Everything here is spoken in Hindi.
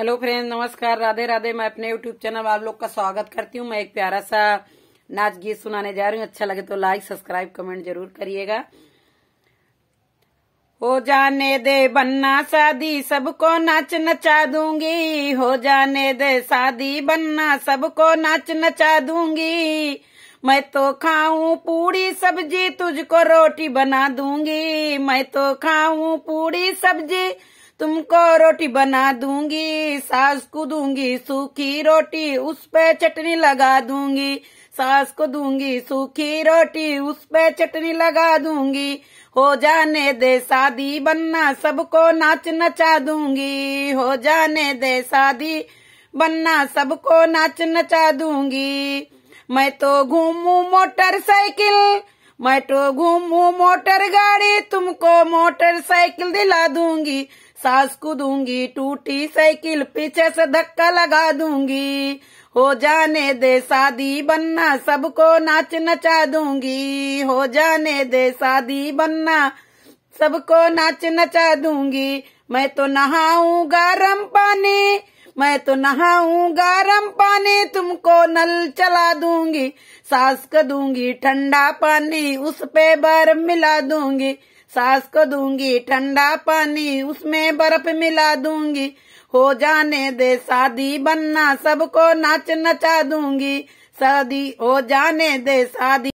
हेलो फ्रेंड नमस्कार राधे राधे मैं अपने यूट्यूब चैनल आप लोग का स्वागत करती हूँ मैं एक प्यारा सा नाच गीत सुनाने जा रही हूँ अच्छा लगे तो लाइक सब्सक्राइब कमेंट जरूर करिएगा हो जाने दे बन्ना शादी सबको नाच नचा दूंगी हो जाने दे शादी बन्ना सबको नाच नचा दूंगी मैं तो खाऊं पूरी सब्जी तुझको रोटी बना दूंगी मैं तो खाऊं पूरी सब्जी तुमको रोटी बना दूंगी सास को दूंगी सूखी रोटी उस पे चटनी लगा दूंगी सास को दूंगी सूखी रोटी उस पे चटनी लगा दूंगी हो जाने दे शादी बनना सबको नाच नचा दूंगी हो जाने दे शादी बनना सबको नाच नचा दूंगी मैं तो घूमू मोटरसाइकिल मैं तो घूमू मोटर गाड़ी तुमको मोटर साइकिल दिला दूंगी सास को दूंगी टूटी साइकिल पीछे से धक्का लगा दूंगी हो जाने दे शादी बनना सबको नाच नचा दूंगी हो जाने दे शादी बनना सबको नाच नचा दूंगी मैं तो नहाऊंगा गरम पानी मैं तो नहाऊ गरम पानी तुमको नल चला दूंगी सास को दूंगी ठंडा पानी उस पे बर्फ मिला दूंगी सास को दूंगी ठंडा पानी उसमें बर्फ मिला दूंगी हो जाने दे शादी बनना सबको नाच नचा दूंगी शादी हो जाने दे शादी